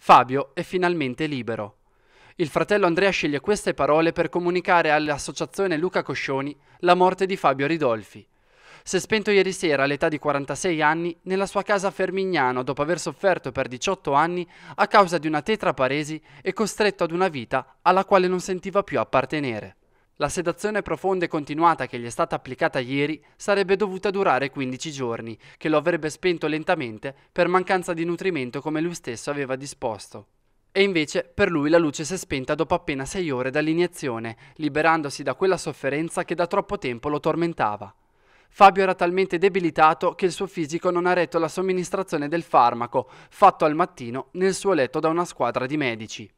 Fabio è finalmente libero. Il fratello Andrea sceglie queste parole per comunicare all'associazione Luca Coscioni la morte di Fabio Ridolfi. Si è spento ieri sera all'età di 46 anni nella sua casa a Fermignano dopo aver sofferto per 18 anni a causa di una tetraparesi e costretto ad una vita alla quale non sentiva più appartenere. La sedazione profonda e continuata che gli è stata applicata ieri sarebbe dovuta durare 15 giorni, che lo avrebbe spento lentamente per mancanza di nutrimento come lui stesso aveva disposto. E invece per lui la luce si è spenta dopo appena 6 ore dall'iniezione, liberandosi da quella sofferenza che da troppo tempo lo tormentava. Fabio era talmente debilitato che il suo fisico non ha retto la somministrazione del farmaco, fatto al mattino nel suo letto da una squadra di medici.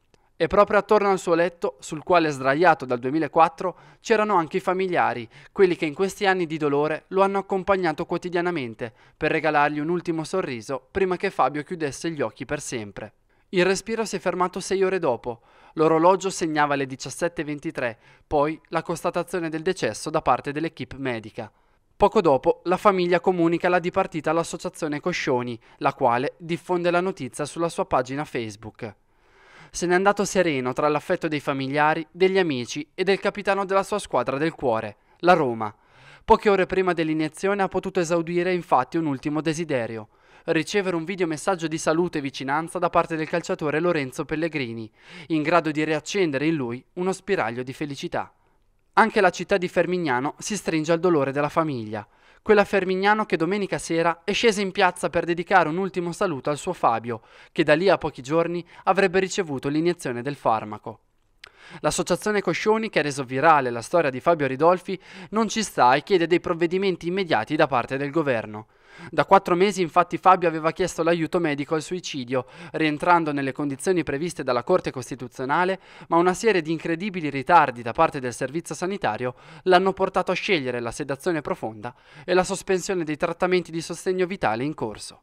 E proprio attorno al suo letto, sul quale sdraiato dal 2004, c'erano anche i familiari, quelli che in questi anni di dolore lo hanno accompagnato quotidianamente per regalargli un ultimo sorriso prima che Fabio chiudesse gli occhi per sempre. Il respiro si è fermato sei ore dopo, l'orologio segnava le 17.23, poi la constatazione del decesso da parte dell'equipe medica. Poco dopo la famiglia comunica la dipartita all'associazione Coscioni, la quale diffonde la notizia sulla sua pagina Facebook se n'è andato sereno tra l'affetto dei familiari, degli amici e del capitano della sua squadra del cuore, la Roma. Poche ore prima dell'iniezione ha potuto esaudire infatti un ultimo desiderio, ricevere un videomessaggio di salute e vicinanza da parte del calciatore Lorenzo Pellegrini, in grado di riaccendere in lui uno spiraglio di felicità. Anche la città di Fermignano si stringe al dolore della famiglia quella Fermignano che domenica sera è scesa in piazza per dedicare un ultimo saluto al suo Fabio, che da lì a pochi giorni avrebbe ricevuto l'iniezione del farmaco. L'associazione Coscioni, che ha reso virale la storia di Fabio Ridolfi, non ci sta e chiede dei provvedimenti immediati da parte del governo. Da quattro mesi infatti Fabio aveva chiesto l'aiuto medico al suicidio, rientrando nelle condizioni previste dalla Corte Costituzionale, ma una serie di incredibili ritardi da parte del servizio sanitario l'hanno portato a scegliere la sedazione profonda e la sospensione dei trattamenti di sostegno vitale in corso.